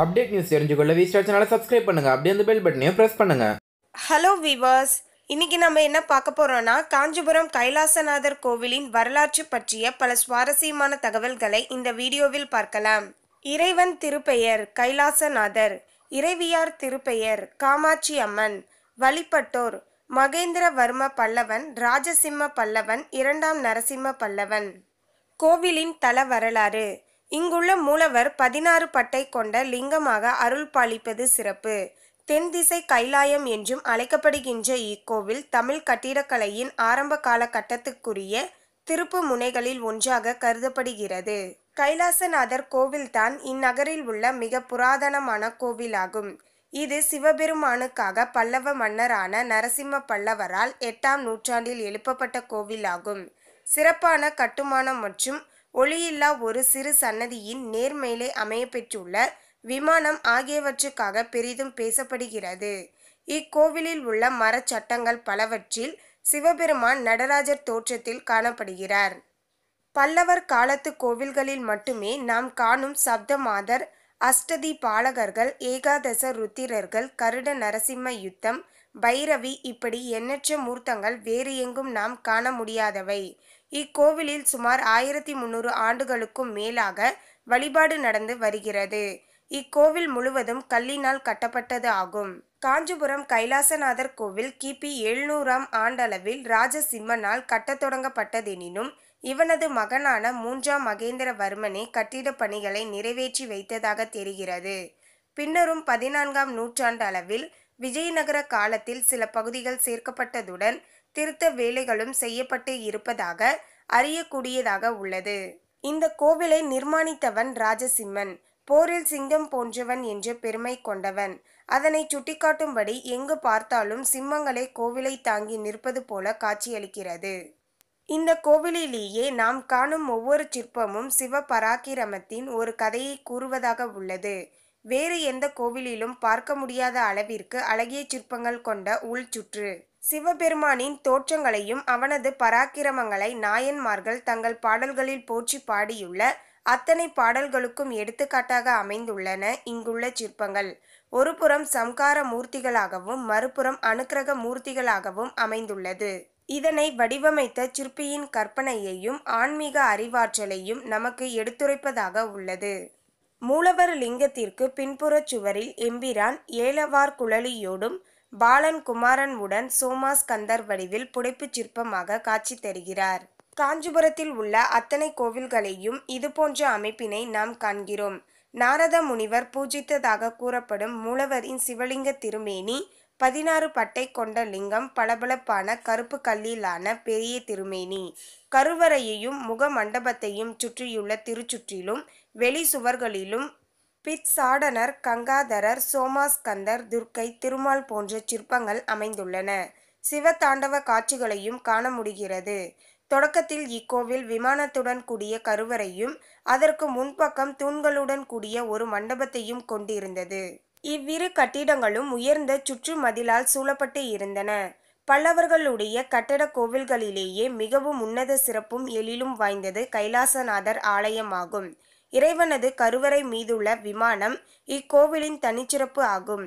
update news தெரிஞ்சுக்கொள்ள V star சேனலை subscribe பண்ணுங்கள் அப்படியே அந்த பெல் பட்டனையும் ப்ரெஸ் பண்ணுங்கள் ஹலோ வீவர்ஸ் இன்னைக்கு நம்ம என்ன பார்க்க போறோம்னா காஞ்சிபுரம் கைலாசநாதர் கோவிலின் வரலாற்று பற்றிய பல சுவாரஸ்யமான தகவல்களை இந்த வீடியோவில் பார்க்கலாம் இறைவன் திருப்பெயர் கைலாசநாதர் இறைவியார் திருப்பெயர் காமாட்சி அம்மன் வழிபட்டோர் மகேந்திரவர்ம பல்லவன் ராஜசிம்ம பல்லவன் இரண்டாம் நரசிம்ம பல்லவன் கோவிலின் தல வரலாறு இங்குள்ள மூலவர் பதினாறு பட்டை கொண்ட லிங்கமாக அருள் பாலிப்பது சிறப்பு தென்திசை கைலாயம் என்றும் அழைக்கப்படுகின்ற இக்கோவில் தமிழ் கட்டிடக்கலையின் ஆரம்ப கால கட்டத்துக்குரிய திருப்பு முனைகளில் ஒன்றாக கருதப்படுகிறது கைலாசநாதர் கோவில்தான் இந்நகரில் உள்ள மிக புராதனமான கோவிலாகும் இது சிவபெருமானுக்காக பல்லவ மன்னரான நரசிம்ம பல்லவரால் எட்டாம் நூற்றாண்டில் எழுப்பப்பட்ட கோவிலாகும் சிறப்பான கட்டுமானம் மற்றும் ஒளியில்லா ஒரு சிறு சன்னதியின் நேர்மையிலே அமையப்பெற்றுள்ள விமானம் ஆகியவற்றுக்காக பெரிதும் பேசப்படுகிறது இக்கோவிலில் உள்ள மரச்சட்டங்கள் பலவற்றில் சிவபெருமான் நடராஜர் தோற்றத்தில் காணப்படுகிறார் பல்லவர் காலத்து கோவில்களில் மட்டுமே நாம் காணும் சப்தமாதர் அஷ்டதி பாலகர்கள் ஏகாதச ருத்திரர்கள் கருட நரசிம்ம யுத்தம் பைரவி இப்படி எண்ணற்ற மூர்த்தங்கள் வேறு எங்கும் நாம் காண முடியாதவை இக்கோவிலில் சுமார் ஆயிரத்தி முன்னூறு ஆண்டுகளுக்கும் மேலாக வழிபாடு நடந்து வருகிறது இக்கோவில் முழுவதும் கல்லினால் கட்டப்பட்டது ஆகும் காஞ்சிபுரம் கைலாசநாதர் கோவில் கிபி எழுநூறாம் ஆண்டளவில் ராஜசிம்மனால் கட்டத் தொடங்கப்பட்டதெனினும் இவனது மகனான மூன்றாம் மகேந்திரவர்மனே கட்டிடப் பணிகளை நிறைவேற்றி வைத்ததாக தெரிகிறது பின்னரும் பதினான்காம் நூற்றாண்டு அளவில் விஜயநகர காலத்தில் சில பகுதிகள் சேர்க்கப்பட்டதுடன் திருத்த வேலைகளும் செய்யப்பட்டு இருப்பதாக அறியக்கூடியதாக உள்ளது இந்த கோவிலை நிர்மாணித்தவன் ராஜசிம்மன் போரில் சிங்கம் போன்றவன் என்று பெருமை கொண்டவன் அதனை சுட்டிக்காட்டும்படி எங்கு பார்த்தாலும் சிம்மங்களே கோவிலை தாங்கி நிற்பது போல காட்சியளிக்கிறது இந்த கோவிலிலேயே நாம் காணும் ஒவ்வொரு சிற்பமும் சிவ பராக்கிரமத்தின் ஒரு கதையை கூறுவதாக உள்ளது வேறு எந்த கோவிலிலும் பார்க்க முடியாத அளவிற்கு அழகிய சிற்பங்கள் கொண்ட உள்சுற்று சிவபெருமானின் தோற்றங்களையும் அவனது பராக்கிரமங்களை நாயன்மார்கள் தங்கள் பாடல்களில் போற்றி பாடியுள்ள அத்தனை பாடல்களுக்கும் எடுத்துக்காட்டாக அமைந்துள்ளன இங்குள்ள சிற்பங்கள் ஒருபுறம் சம்கார மூர்த்திகளாகவும் மறுபுறம் அனுக்கிரக மூர்த்திகளாகவும் அமைந்துள்ளது இதனை வடிவமைத்த சிற்பியின் கற்பனையையும் ஆன்மீக அறிவாற்றலையும் நமக்கு எடுத்துரைப்பதாக உள்ளது மூலவர் லிங்கத்திற்கு பின்புறச் சுவரில் எம்பிரான் ஏலவார் குழலியோடும் பாலன் குமாரன் உடன் சோமாஸ்கந்தர் வடிவில் புடைப்புச் சிற்பமாக காட்சி தருகிறார் காஞ்சிபுரத்தில் உள்ள அத்தனை கோவில்களையும் இதுபோன்ற அமைப்பினை நாம் காண்கிறோம் நாரத முனிவர் பூஜித்ததாக கூறப்படும் மூலவரின் சிவலிங்க திருமேனி பதினாறு பட்டை கொண்ட லிங்கம் பளபளப்பான கருப்பு கல்லிலான பெரிய திருமேனி கருவறையையும் முக மண்டபத்தையும் சுற்றியுள்ள திருச்சுற்றிலும் வெளி சுவர்களிலும் சாடனர் கங்காதரர் சோமாஸ்கந்தர் துர்க்கை திருமால் போன்ற சிற்பங்கள் அமைந்துள்ளன சிவ தாண்டவ காட்சிகளையும் காண முடிகிறது தொடக்கத்தில் இக்கோவில் விமானத்துடன் கூடிய கருவறையும் அதற்கு முன்பக்கம் தூண்களுடன் கூடிய ஒரு மண்டபத்தையும் கொண்டிருந்தது இவ்விரு கட்டிடங்களும் உயர்ந்த சுற்று மதிலால் சூழப்பட்டு இருந்தன பல்லவர்களுடைய கட்டட கோவில்களிலேயே மிகவும் உன்னத சிறப்பும் எழிலும் வாய்ந்தது கைலாசநாதர் ஆலயமாகும் இறைவனது கருவறை மீதுள்ள விமானம் இக்கோவிலின் தனிச்சிறப்பு ஆகும்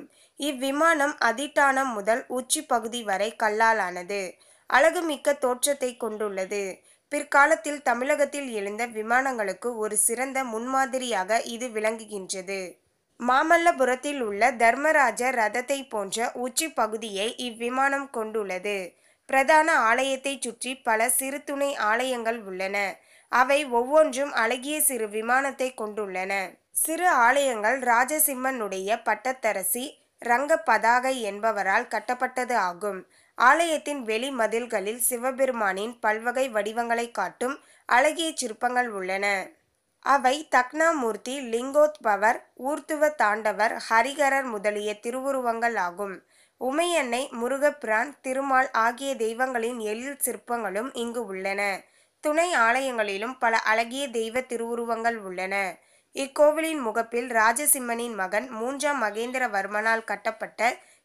இவ்விமானம் அதிட்டானம் முதல் உச்சி பகுதி வரை கல்லால் ஆனது அழகுமிக்க தோற்றத்தை கொண்டுள்ளது பிற்காலத்தில் தமிழகத்தில் எழுந்த விமானங்களுக்கு ஒரு சிறந்த முன்மாதிரியாக இது விளங்குகின்றது மாமல்லபுரத்தில் உள்ள தர்மராஜ ரதத்தை போன்ற உச்சி பகுதியை இவ்விமானம் கொண்டுள்ளது பிரதான ஆலயத்தை சுற்றி பல சிறு துணை ஆலயங்கள் உள்ளன அவை ஒவ்வொன்றும் அழகிய சிறு விமானத்தை கொண்டுள்ளன சிறு ஆலயங்கள் ராஜசிம்மனுடைய பட்டத்தரசி ரங்க பதாகை என்பவரால் கட்டப்பட்டது ஆகும் ஆலயத்தின் வெளி மதில்களில் சிவபெருமானின் பல்வகை வடிவங்களை காட்டும் அழகிய சிற்பங்கள் உள்ளன அவை தக்னாமூர்த்தி லிங்கோத்பவர் ஊர்த்துவ தாண்டவர் ஹரிகரர் முதலிய திருவுருவங்கள் ஆகும் உமையன்னை முருகப்பிரான் திருமால் ஆகிய தெய்வங்களின் எழில் சிற்பங்களும் இங்கு உள்ளன துணை ஆலயங்களிலும் பல அழகிய தெய்வ திருவுருவங்கள் உள்ளன இக்கோவிலின் முகப்பில் ராஜசிம்மனின் மகன் மூன்றாம் மகேந்திரவர்மனால் கட்டப்பட்ட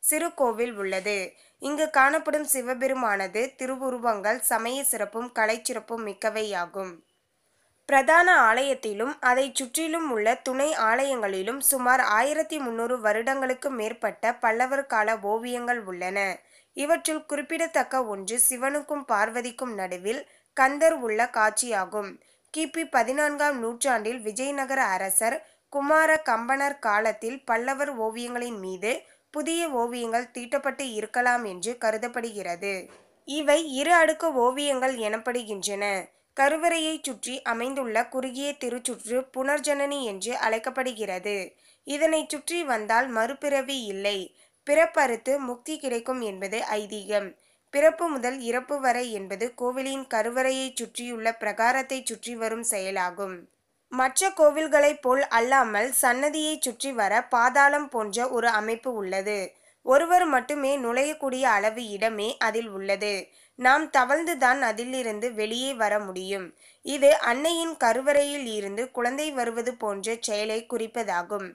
சிறு கோவில் உள்ளது இங்கு காணப்படும் சிவபெருமானது திருவுருவங்கள் சமய சிறப்பும் கலைச்சிறப்பும் மிக்கவையாகும் பிரதான ஆலயத்திலும் அதை சுற்றிலும் உள்ள துணை ஆலயங்களிலும் சுமார் ஆயிரத்தி முன்னூறு வருடங்களுக்கு மேற்பட்ட பல்லவர் கால ஓவியங்கள் உள்ளன இவற்றுள் குறிப்பிடத்தக்க ஒன்று சிவனுக்கும் பார்வதிக்கும் நடுவில் கந்தர் உள்ள காட்சியாகும் கிபி பதினான்காம் நூற்றாண்டில் விஜயநகர அரசர் குமார கம்பனர் காலத்தில் பல்லவர் ஓவியங்களின் மீது புதிய ஓவியங்கள் தீட்டப்பட்டு இருக்கலாம் என்று கருதப்படுகிறது இவை இரு அடுக்கு ஓவியங்கள் எனப்படுகின்றன கருவறையைச் சுற்றி அமைந்துள்ள குறுகிய திருச்சுற்று புனர்ஜனனி என்று அழைக்கப்படுகிறது இதனைச் சுற்றி வந்தால் மறுபிறவி இல்லை பிறப்பறுத்து முக்தி கிடைக்கும் என்பது ஐதீகம் பிறப்பு முதல் இறப்பு வரை என்பது கோவிலின் கருவறையைச் சுற்றியுள்ள பிரகாரத்தை சுற்றி வரும் செயலாகும் மற்ற கோவில்களைப் போல் அல்லாமல் சன்னதியைச் சுற்றி வர பாதாளம் போன்ற ஒரு அமைப்பு உள்ளது ஒருவர் மட்டுமே நுழையக்கூடிய அளவு இடமே அதில் உள்ளது நாம் தவழ்ந்துதான் அதிலிருந்து வெளியே வர முடியும் இது அன்னையின் கருவறையில் இருந்து குழந்தை வருவது போன்ற செயலை குறிப்பதாகும்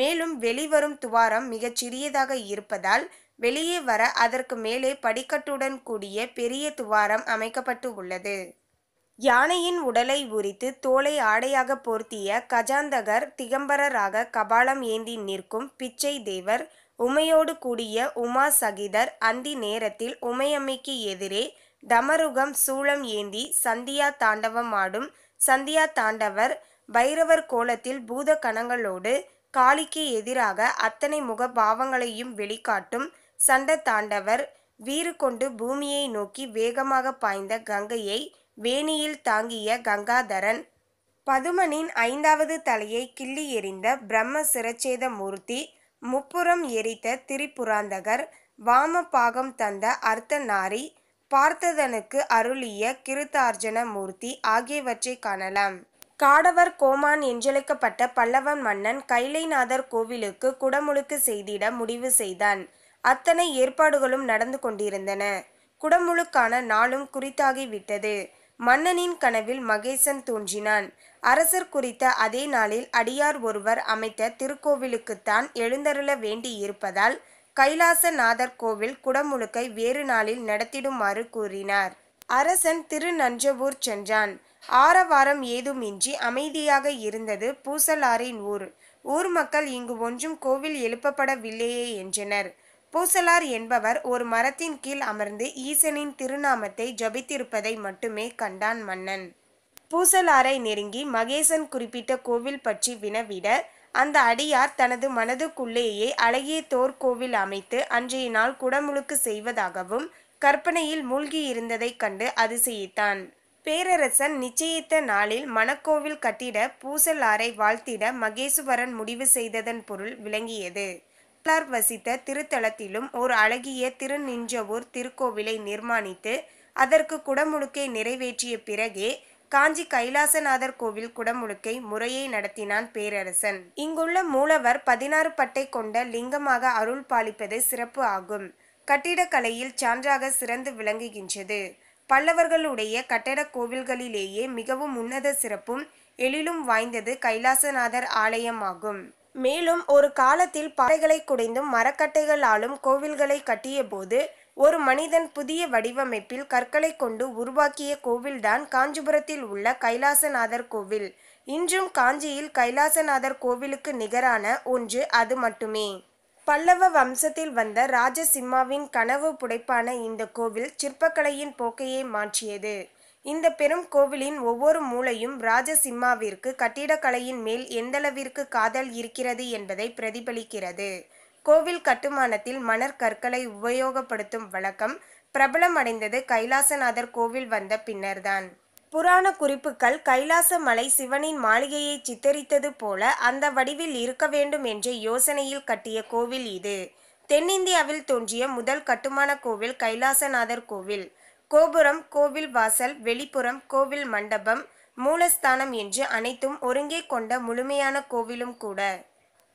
மேலும் வெளிவரும் துவாரம் மிகச் சிறியதாக இருப்பதால் வெளியே வர அதற்கு மேலே படிக்கட்டுடன் கூடிய பெரிய துவாரம் அமைக்கப்பட்டு உள்ளது யானையின் உடலை உரித்து தோலை ஆடையாக போர்த்திய கஜாந்தகர் திகம்பரராக கபாலம் ஏந்தி நிற்கும் பிச்சை தேவர் உமையோடு கூடிய உமா சகிதர் அந்தி நேரத்தில் உமையம்மைக்கு எதிரே தமருகம் சூளம் ஏந்தி சந்தியா தாண்டவம் ஆடும் சந்தியா தாண்டவர் பைரவர் கோலத்தில் பூத கணங்களோடு காளிக்கு எதிராக அத்தனை முக பாவங்களையும் வெளிக்காட்டும் சண்ட தாண்டவர் வீறு கொண்டு பூமியை நோக்கி வேகமாக பாய்ந்த கங்கையை வேணியில் தாங்கிய கங்காதரன் பதுமனின் ஐந்தாவது தலையை கிள்ளி எறிந்த பிரம்ம சிரச்சேத மூர்த்தி முப்புறம் எரித்த திரிபுராந்தகர் வாம பாகம் தந்த அர்த்தநாரி பார்த்ததனுக்கு அருளிய கிருத்தார்ஜன மூர்த்தி ஆகியவற்றை காணலாம் காடவர் கோமான் என்றழைக்கப்பட்ட பல்லவன் மன்னன் கைலைநாதர் கோவிலுக்கு குடமுழுக்கு செய்திட முடிவு செய்தான் அத்தனை ஏற்பாடுகளும் நடந்து கொண்டிருந்தன குடமுழுக்கான நாளும் குறித்தாகிவிட்டது மன்னனின் கனவில் மகேசன் தோன்றினான் அரசர் குறித்த அதே நாளில் அடியார் ஒருவர் அமைத்த திருக்கோவிலுக்குத்தான் எழுந்தருள வேண்டியிருப்பதால் கைலாசநாதர் கோவில் குடமுழுக்கை வேறு நாளில் நடத்திடுமாறு கூறினார் அரசன் திருநஞ்சவூர் சென்றான் ஆரவாரம் ஏதுமின்றி அமைதியாக இருந்தது பூசலாரின் ஊர் ஊர் மக்கள் இங்கு ஒன்றும் கோவில் எழுப்பப்படவில்லையே என்றனர் பூசலார் என்பவர் ஒரு மரத்தின் கீழ் அமர்ந்து ஈசனின் திருநாமத்தை ஜபித்திருப்பதை மட்டுமே கண்டான் மன்னன் பூசலாரை நெருங்கி மகேசன் குறிப்பிட்ட கோவில் பற்றி வினவிட அந்த அடியார் தனது மனதுக்குள்ளேயே அழகிய தோற்கோவில் அமைத்து அன்றைய நாள் குடமுழுக்கு செய்வதாகவும் கற்பனையில் மூழ்கி இருந்ததைக் கண்டு அதிசயித்தான் பேரரசன் நிச்சயித்த நாளில் மணக்கோவில் கட்டிட பூசலாரை வாழ்த்திட மகேசுவரன் முடிவு செய்ததன் பொருள் விளங்கியது வள்ளலார் வசித்த திருத்தலத்திலும் ஒரு அழகிய திருநின்றவூர் திருக்கோவிலை நிர்மாணித்து அதற்கு குடமுழுக்கை நிறைவேற்றிய பிறகே காஞ்சி கைலாசநாதர் கோவில் குடமுழுக்கை முறையை நடத்தினான் பேரரசன் இங்குள்ள மூலவர் பதினாறு பட்டை கொண்ட லிங்கமாக அருள் பாலிப்பது சிறப்பு ஆகும் கட்டிடக்கலையில் சான்றாக சிறந்து விளங்குகின்றது பல்லவர்களுடைய கட்டடக் கோவில்களிலேயே மிகவும் உன்னத சிறப்பும் எழிலும் வாய்ந்தது கைலாசநாதர் ஆலயமாகும் மேலும் ஒரு காலத்தில் பாறைகளை குடைந்தும் மரக்கட்டைகளாலும் கோவில்களை கட்டியபோது ஒரு மனிதன் புதிய வடிவமைப்பில் கற்களை கொண்டு உருவாக்கிய கோவில்தான் காஞ்சிபுரத்தில் உள்ள கைலாசநாதர் கோவில் இன்றும் காஞ்சியில் கைலாசநாதர் கோவிலுக்கு நிகரான ஒன்று அது மட்டுமே பல்லவ வம்சத்தில் வந்த ராஜசிம்மாவின் கனவு புடைப்பான இந்த கோவில் சிற்பக்கலையின் போக்கையை மாற்றியது இந்த பெரும் கோவிலின் ஒவ்வொரு மூலையும் ராஜசிம்மாவிற்கு கட்டிடக்கலையின் மேல் எந்தளவிற்கு காதல் இருக்கிறது என்பதை பிரதிபலிக்கிறது கோவில் கட்டுமானத்தில் மணற்கற்களை உபயோகப்படுத்தும் வழக்கம் பிரபலமடைந்தது கைலாசநாதர் கோவில் வந்த பின்னர்தான் புராண குறிப்புகள் கைலாச மலை சிவனின் மாளிகையை சித்தரித்தது போல அந்த வடிவில் இருக்க வேண்டும் என்ற யோசனையில் கட்டிய கோவில் இது தென்னிந்தியாவில் தோன்றிய முதல் கட்டுமான கோவில் கைலாசநாதர் கோவில் கோபுரம் கோவில் வாசல் வெளிப்புறம் கோவில் மண்டபம் மூலஸ்தானம் என்று அனைத்தும் ஒருங்கே கொண்ட முழுமையான கோவிலும் கூட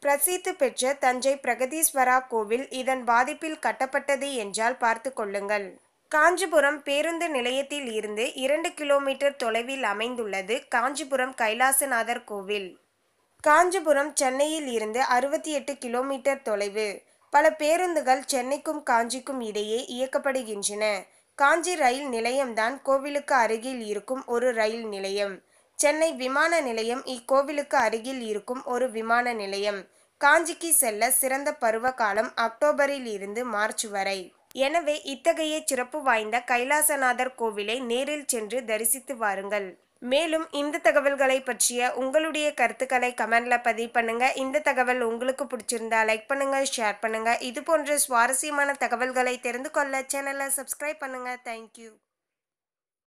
பிரசித்து பெற்ற தஞ்சை பிரகதீஸ்வரா கோவில் இதன் பாதிப்பில் கட்டப்பட்டது என்றால் பார்த்து கொள்ளுங்கள் காஞ்சிபுரம் பேருந்து நிலையத்தில் இருந்து இரண்டு கிலோமீட்டர் தொலைவில் அமைந்துள்ளது காஞ்சிபுரம் கைலாசநாதர் கோவில் காஞ்சிபுரம் சென்னையில் இருந்து அறுபத்தி எட்டு கிலோமீட்டர் தொலைவு பல பேருந்துகள் சென்னைக்கும் காஞ்சிக்கும் இடையே இயக்கப்படுகின்றன காஞ்சி ரயில் நிலையம்தான் கோவிலுக்கு அருகில் இருக்கும் ஒரு ரயில் நிலையம் சென்னை விமான நிலையம் இக்கோவிலுக்கு அருகில் இருக்கும் ஒரு விமான நிலையம் காஞ்சிக்கு செல்ல சிறந்த பருவ காலம் அக்டோபரில் இருந்து மார்ச் வரை எனவே இத்தகைய சிறப்பு வாய்ந்த கைலாசநாதர் கோவிலை நேரில் சென்று தரிசித்து வாருங்கள் மேலும் இந்த தகவல்களை பற்றிய உங்களுடைய கருத்துக்களை கமெண்ட்ல பதிவு பண்ணுங்க இந்த தகவல் உங்களுக்கு பிடிச்சிருந்தா லைக் பண்ணுங்க ஷேர் பண்ணுங்க இது போன்ற சுவாரஸ்யமான தகவல்களை தெரிந்து கொள்ள சேனலை சப்ஸ்கிரைப் பண்ணுங்க தேங்க்யூ